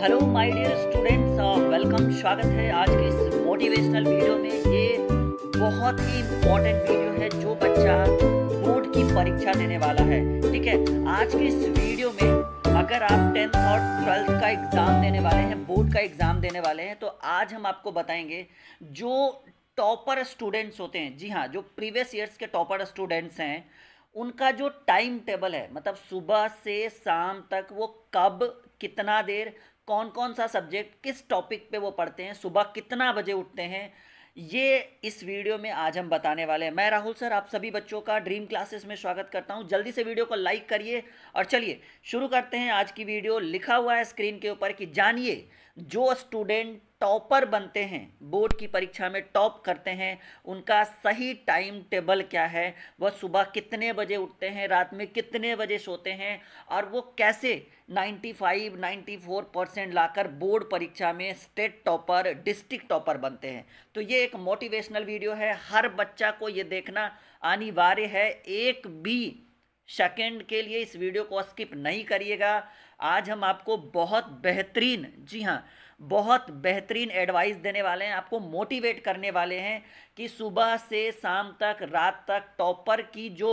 hello my dear students welcome स्वागत है आज के इस मोटिवेशनल वीडियो में ये बहुत ही इम्पोर्टेंट वीडियो है जो बच्चा बोर्ड की परीक्षा देने वाला है ठीक है आज के इस वीडियो में अगर आप टेंथ और ट्वेल्थ का एग्ज़ाम देने वाले हैं बोर्ड का एग्ज़ाम देने वाले हैं तो आज हम आपको बताएंगे जो टॉपर स्टूडेंट्स होते हैं जी हाँ जो प्रीवियस ईयर्स के टॉपर स्टूडेंट्स हैं उनका जो टाइम टेबल है मतलब सुबह से शाम तक वो कब कितना देर कौन कौन सा सब्जेक्ट किस टॉपिक पे वो पढ़ते हैं सुबह कितना बजे उठते हैं ये इस वीडियो में आज हम बताने वाले हैं मैं राहुल सर आप सभी बच्चों का ड्रीम क्लासेस में स्वागत करता हूं जल्दी से वीडियो को लाइक करिए और चलिए शुरू करते हैं आज की वीडियो लिखा हुआ है स्क्रीन के ऊपर कि जानिए जो स्टूडेंट टॉपर बनते हैं बोर्ड की परीक्षा में टॉप करते हैं उनका सही टाइम टेबल क्या है वह सुबह कितने बजे उठते हैं रात में कितने बजे सोते हैं और वो कैसे 95, 94 परसेंट लाकर बोर्ड परीक्षा में स्टेट टॉपर डिस्ट्रिक्ट टॉपर बनते हैं तो ये एक मोटिवेशनल वीडियो है हर बच्चा को ये देखना अनिवार्य है एक भी सेकेंड के लिए इस वीडियो को स्किप नहीं करिएगा आज हम आपको बहुत बेहतरीन जी हाँ बहुत बेहतरीन एडवाइस देने वाले हैं आपको मोटिवेट करने वाले हैं कि सुबह से शाम तक रात तक टॉपर की जो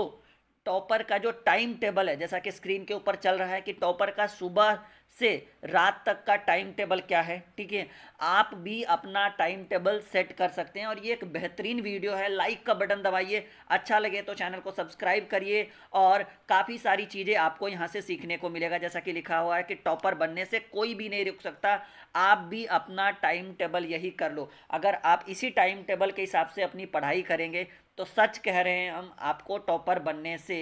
टॉपर का जो टाइम टेबल है जैसा कि स्क्रीन के ऊपर चल रहा है कि टॉपर का सुबह से रात तक का टाइम टेबल क्या है ठीक है आप भी अपना टाइम टेबल सेट कर सकते हैं और ये एक बेहतरीन वीडियो है लाइक का बटन दबाइए अच्छा लगे तो चैनल को सब्सक्राइब करिए और काफ़ी सारी चीज़ें आपको यहाँ से सीखने को मिलेगा जैसा कि लिखा हुआ है कि टॉपर बनने से कोई भी नहीं रुक सकता आप भी अपना टाइम टेबल यही कर लो अगर आप इसी टाइम टेबल के हिसाब से अपनी पढ़ाई करेंगे तो सच कह रहे हैं हम आपको टॉपर बनने से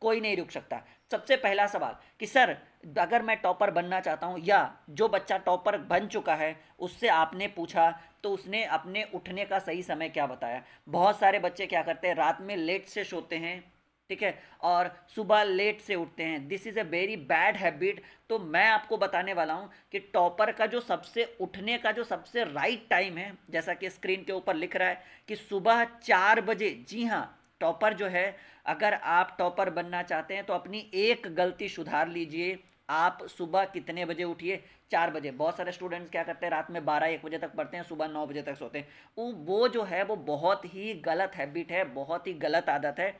कोई नहीं रुक सकता सबसे पहला सवाल कि सर अगर मैं टॉपर बनना चाहता हूँ या जो बच्चा टॉपर बन चुका है उससे आपने पूछा तो उसने अपने उठने का सही समय क्या बताया बहुत सारे बच्चे क्या करते हैं रात में लेट से सोते हैं ठीक है और सुबह लेट से उठते हैं this is a very bad habit तो मैं आपको बताने वाला हूँ कि टॉपर का जो सबसे उठने का जो सबसे राइट टाइम है जैसा कि स्क्रीन के ऊपर लिख रहा है कि सुबह चार बजे जी हाँ टॉपर जो है अगर आप टॉपर बनना चाहते हैं तो अपनी एक गलती सुधार लीजिए आप सुबह कितने बजे उठिए चार बजे बहुत सारे स्टूडेंट्स क्या करते हैं रात में बारह एक बजे तक पढ़ते हैं सुबह नौ बजे तक सोते हैं वो जो है वो बहुत ही गलत हैबिट है बहुत ही गलत आदत है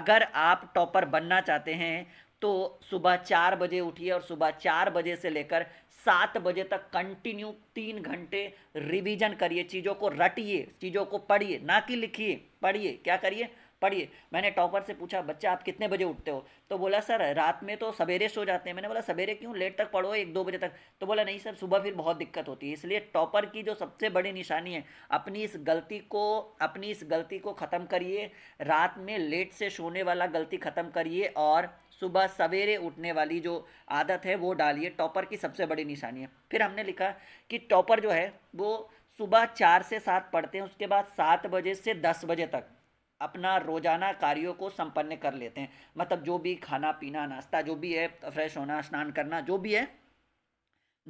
अगर आप टॉपर बनना चाहते हैं तो सुबह चार बजे उठिए और सुबह चार बजे से लेकर सात बजे तक कंटिन्यू तीन घंटे रिवीजन करिए चीज़ों को रटिए चीज़ों को पढ़िए ना कि लिखिए पढ़िए क्या करिए पढ़िए मैंने टॉपर से पूछा बच्चा आप कितने बजे उठते हो तो बोला सर रात में तो सवेरे सो जाते हैं मैंने बोला सवेरे क्यों लेट तक पढ़ो एक दो बजे तक तो बोला नहीं सर सुबह फिर बहुत दिक्कत होती है इसलिए टॉपर की जो सबसे बड़ी निशानी है अपनी इस गलती को अपनी इस गलती को ख़त्म करिए रात में लेट से सोने वाला गलती ख़त्म करिए और सुबह सवेरे उठने वाली जो आदत है वो डालिए टॉपर की सबसे बड़ी निशानी है फिर हमने लिखा कि टॉपर जो है वो सुबह चार से सात पढ़ते हैं उसके बाद सात बजे से दस बजे तक अपना रोज़ाना कार्यों को संपन्न कर लेते हैं मतलब जो भी खाना पीना नाश्ता जो भी है फ्रेश होना स्नान करना जो भी है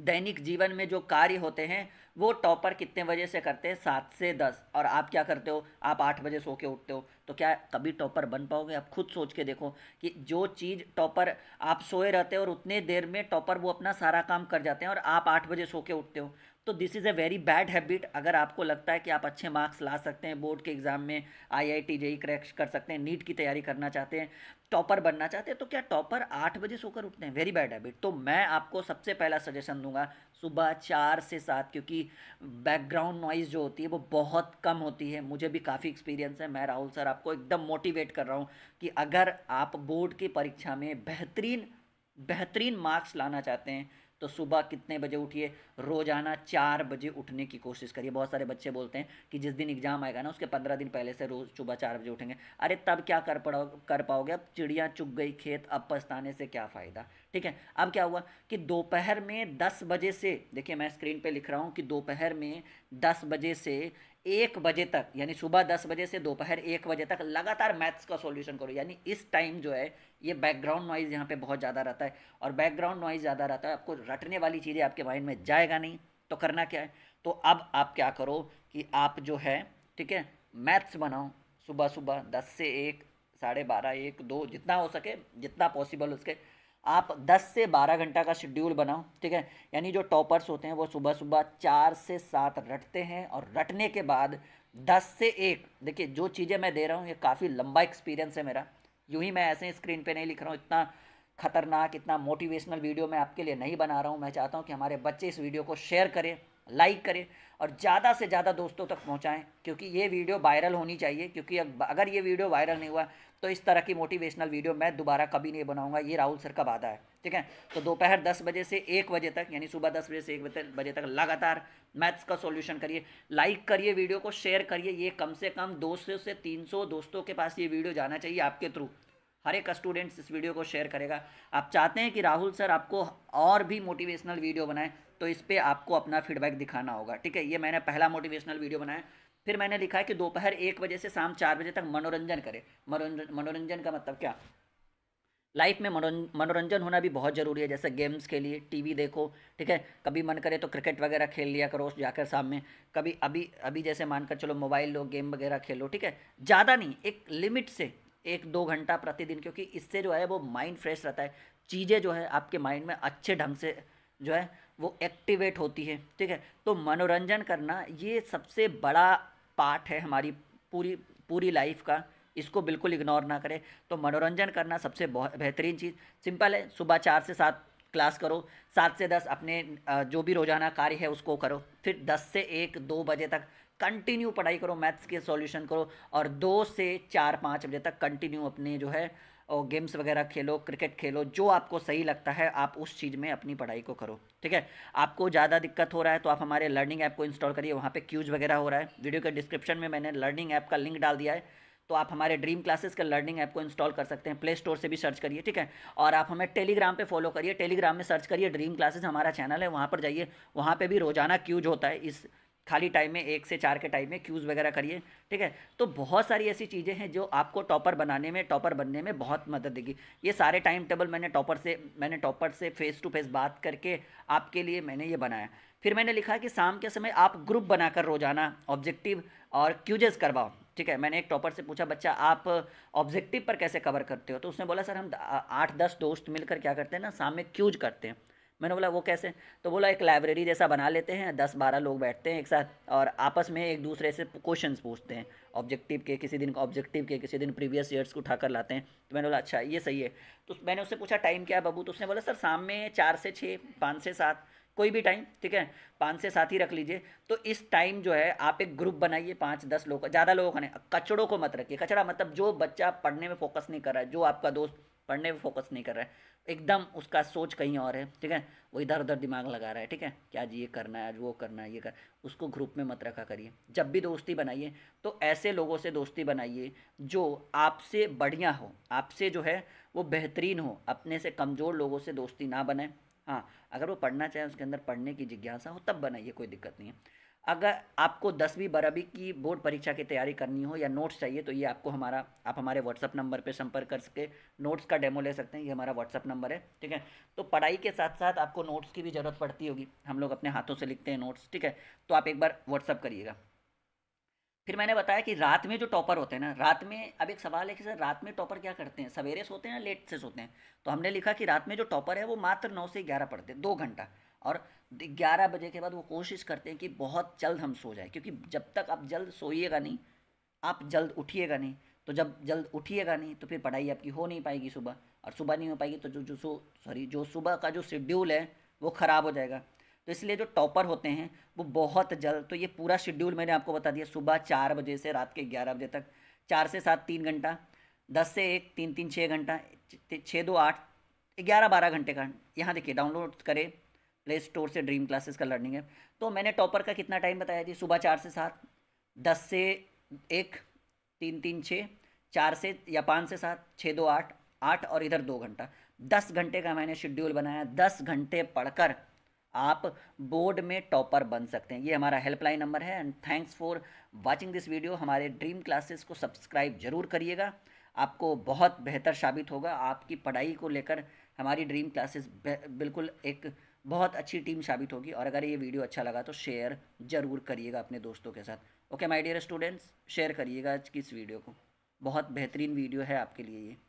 दैनिक जीवन में जो कार्य होते हैं वो टॉपर कितने बजे से करते हैं सात से दस और आप क्या करते हो आप आठ बजे सो के उठते हो तो क्या कभी टॉपर बन पाओगे आप खुद सोच के देखो कि जो चीज़ टॉपर आप सोए रहते हो और उतने देर में टॉपर वो अपना सारा काम कर जाते हैं और आप आठ बजे सो के उठते हो तो this is a very bad habit अगर आपको लगता है कि आप अच्छे मार्क्स ला सकते हैं बोर्ड के एग्ज़ाम में I I T JEE cracks कर सकते हैं नीट की तैयारी करना चाहते हैं टॉपर बनना चाहते हैं तो क्या टॉपर आठ बजे सोकर उठते हैं वेरी बैड हैबिट तो मैं आपको सबसे पहला सजेशन दूंगा सुबह चार से सात क्योंकि बैकग्राउंड नॉइज़ जो होती है वो बहुत कम होती है मुझे भी काफ़ी एक्सपीरियंस है मैं राहुल सर आपको एकदम मोटिवेट कर रहा हूँ कि अगर आप बोर्ड की परीक्षा में बेहतरीन बेहतरीन मार्क्स लाना चाहते हैं तो सुबह कितने बजे उठिए रोजाना चार बजे उठने की कोशिश करिए बहुत सारे बच्चे बोलते हैं कि जिस दिन एग्जाम आएगा ना उसके पंद्रह दिन पहले से रोज सुबह चार बजे उठेंगे अरे तब क्या कर पड़ो कर पाओगे अब चिड़िया चुग गई खेत अब पछताने से क्या फ़ायदा ठीक है अब क्या हुआ कि दोपहर में दस बजे से देखिए मैं स्क्रीन पर लिख रहा हूँ कि दोपहर में दस बजे से एक बजे तक यानी सुबह दस बजे से दोपहर एक बजे तक लगातार मैथ्स का सॉल्यूशन करो यानी इस टाइम जो है ये बैकग्राउंड नॉइज़ यहाँ पे बहुत ज़्यादा रहता है और बैकग्राउंड नॉइज़ ज़्यादा रहता है आपको रटने वाली चीज़ें आपके माइंड में जाएगा नहीं तो करना क्या है तो अब आप क्या करो कि आप जो है ठीक है मैथ्स बनाओ सुबह सुबह दस से एक साढ़े बारह एक दो जितना हो सके जितना पॉसिबल उसके आप 10 से 12 घंटा का शेड्यूल बनाओ ठीक है यानी जो टॉपर्स होते हैं वो सुबह सुबह चार से सात रटते हैं और रटने के बाद दस से एक देखिए जो चीज़ें मैं दे रहा हूँ ये काफ़ी लंबा एक्सपीरियंस है मेरा यूँ ही मैं ऐसे स्क्रीन पे नहीं लिख रहा हूँ इतना खतरनाक इतना मोटिवेशनल वीडियो मैं आपके लिए नहीं बना रहा हूँ मैं चाहता हूँ कि हमारे बच्चे इस वीडियो को शेयर करें लाइक करें और ज़्यादा से ज़्यादा दोस्तों तक पहुँचाएँ क्योंकि ये वीडियो वायरल होनी चाहिए क्योंकि अगर ये वीडियो वायरल नहीं हुआ तो इस तरह की मोटिवेशनल वीडियो मैं दोबारा कभी नहीं बनाऊंगा ये राहुल सर का वादा है ठीक है तो दोपहर दस बजे से एक बजे तक यानी सुबह दस बजे से एक बजे तक लगातार मैथ्स का सॉल्यूशन करिए लाइक करिए वीडियो को शेयर करिए ये कम से कम दो सौ से तीन सौ दोस्तों के पास ये वीडियो जाना चाहिए आपके थ्रू हर एक स्टूडेंट्स इस वीडियो को शेयर करेगा आप चाहते हैं कि राहुल सर आपको और भी मोटिवेशनल वीडियो बनाए तो इस पर आपको अपना फीडबैक दिखाना होगा ठीक है ये मैंने पहला मोटिवेशनल वीडियो बनाया फिर मैंने लिखा है कि दोपहर एक बजे से शाम चार बजे तक मनोरंजन करें मनोरंजन मनोरंजन का मतलब क्या लाइफ में मनोरंजन होना भी बहुत ज़रूरी है जैसे गेम्स के लिए टीवी देखो ठीक है कभी मन करे तो क्रिकेट वगैरह खेल लिया करो जाकर शाम में कभी अभी अभी जैसे मानकर चलो मोबाइल लो गेम वगैरह खेलो ठीक है ज़्यादा नहीं एक लिमिट से एक दो घंटा प्रतिदिन क्योंकि इससे जो है वो माइंड फ्रेश रहता है चीज़ें जो है आपके माइंड में अच्छे ढंग से जो है वो एक्टिवेट होती है ठीक है तो मनोरंजन करना ये सबसे बड़ा पार्ट है हमारी पूरी पूरी लाइफ का इसको बिल्कुल इग्नोर ना करें तो मनोरंजन करना सबसे बेहतरीन चीज़ सिंपल है सुबह चार से सात क्लास करो सात से दस अपने जो भी रोजाना कार्य है उसको करो फिर दस से एक दो बजे तक कंटिन्यू पढ़ाई करो मैथ्स के सॉल्यूशन करो और दो से चार पाँच बजे तक कंटिन्यू अपने जो है और गेम्स वगैरह खेलो क्रिकेट खेलो जो आपको सही लगता है आप उस चीज़ में अपनी पढ़ाई को करो ठीक है आपको ज़्यादा दिक्कत हो रहा है तो आप हमारे लर्निंग ऐप को इंस्टॉल करिए वहाँ पे क्यूज वगैरह हो रहा है वीडियो के डिस्क्रिप्शन में मैंने लर्निंग ऐप का लिंक डाल दिया है तो आप हमारे ड्रीम क्लासेस का लर्निंग ऐप को इंस्टॉल कर सकते हैं प्ले स्टोर से भी सर्च करिए ठीक है और आप हमें टेलीग्राम पे फॉलो करिए टेलीग्राम में सर्च करिए ड्रीम क्लासेस हमारा चैनल है वहाँ पर जाइए वहाँ पे भी रोजाना क्यूज होता है इस खाली टाइम में एक से चार के टाइम में क्यूज़ वगैरह करिए ठीक है तो बहुत सारी ऐसी चीज़ें हैं जो आपको टॉपर बनाने में टॉपर बनने में बहुत मदद देगी ये सारे टाइम टेबल मैंने टॉपर से मैंने टॉपर से फेस टू फेस बात करके आपके लिए मैंने ये बनाया फिर मैंने लिखा कि शाम के समय आप ग्रुप बनाकर रोजाना ऑब्जेक्टिव और क्यूजेस करवाओ ठीक है मैंने एक टॉपर से पूछा बच्चा आप ऑब्जेक्टिव पर कैसे कवर करते हो तो उसने बोला सर हम आठ दस दोस्त मिलकर क्या करते हैं ना शाम में क्यूज करते हैं मैंने बोला वो कैसे तो बोला एक लाइब्रेरी जैसा बना लेते हैं दस बारह लोग बैठते हैं एक साथ और आपस में एक दूसरे से क्वेश्चन पूछते हैं ऑब्जेक्टिव के किसी दिन ऑब्जेक्टिव के किसी दिन प्रीवियस ईयर्स को उठा कर लाते हैं तो मैंने बोला अच्छा ये सही है तो मैंने उससे पूछा टाइम क्या है बबू तो उसने बोला सर शाम में चार से छः पाँच से सात कोई भी टाइम ठीक है पाँच से सात ही रख लीजिए तो इस टाइम जो है आप एक ग्रुप बनाइए पाँच दस लोग ज़्यादा लोगों का नहीं कचड़ों को मत रखिए कचड़ा मतलब जो बच्चा पढ़ने में फोकस नहीं कर रहा है जो आपका दोस्त पढ़ने पर फोकस नहीं कर रहा है एकदम उसका सोच कहीं और है ठीक है वो इधर उधर दिमाग लगा रहा है ठीक है कि आज ये करना है आज वो करना है ये कर उसको ग्रुप में मत रखा करिए जब भी दोस्ती बनाइए तो ऐसे लोगों से दोस्ती बनाइए जो आपसे बढ़िया हो आपसे जो है वो बेहतरीन हो अपने से कमज़ोर लोगों से दोस्ती ना बनाए हाँ अगर वो पढ़ना चाहे उसके अंदर पढ़ने की जिज्ञासा हो तब बनाइए कोई दिक्कत नहीं है अगर आपको दसवीं बारहवीं की बोर्ड परीक्षा की तैयारी करनी हो या नोट्स चाहिए तो ये आपको हमारा आप हमारे व्हाट्सअप नंबर पे संपर्क कर सके नोट्स का डेमो ले सकते हैं ये हमारा व्हाट्सअप नंबर है ठीक है तो पढ़ाई के साथ साथ आपको नोट्स की भी ज़रूरत पड़ती होगी हम लोग अपने हाथों से लिखते हैं नोट्स ठीक है तो आप एक बार व्हाट्सअप करिएगा फिर मैंने बताया कि रात में जो टॉपर होते हैं ना रात में अब एक सवाल है कि सर रात में टॉपर क्या करते हैं सवेरे सोते हैं या लेट से सोते हैं तो हमने लिखा कि रात में जो टॉपर है वो मात्र नौ से ग्यारह पढ़ते हैं दो घंटा और 11 बजे के बाद वो कोशिश करते हैं कि बहुत जल्द हम सो जाए क्योंकि जब तक आप जल्द सोइएगा नहीं आप जल्द उठिएगा नहीं तो जब जल्द उठिएगा नहीं तो फिर पढ़ाई आपकी हो नहीं पाएगी सुबह और सुबह नहीं हो पाएगी तो जो जो सो सॉरी जो सुबह का जो शेड्यूल है वो ख़राब हो जाएगा तो इसलिए जो टॉपर होते हैं वो बहुत जल्द तो ये पूरा शेड्यूल मैंने आपको बता दिया सुबह चार बजे से रात के ग्यारह बजे तक चार से सात तीन घंटा दस से एक तीन तीन छः घंटा छः दो आठ ग्यारह बारह घंटे का यहाँ देखिए डाउनलोड करें प्ले स्टोर से ड्रीम क्लासेस का लर्निंग है तो मैंने टॉपर का कितना टाइम बताया जी सुबह चार से सात दस से एक तीन तीन छः चार से या पाँच से सात छः दो आठ आठ और इधर दो घंटा दस घंटे का मैंने शेड्यूल बनाया दस घंटे पढ़कर आप बोर्ड में टॉपर बन सकते हैं ये हमारा हेल्पलाइन नंबर है and thanks for watching this video हमारे ड्रीम क्लासेस को सब्सक्राइब जरूर करिएगा आपको बहुत बेहतर साबित होगा आपकी पढ़ाई को लेकर हमारी ड्रीम क्लासेस बिल्कुल एक बहुत अच्छी टीम साबित होगी और अगर ये वीडियो अच्छा लगा तो शेयर ज़रूर करिएगा अपने दोस्तों के साथ okay my dear students share करिएगा आज की इस वीडियो को बहुत बेहतरीन वीडियो है आपके लिए ये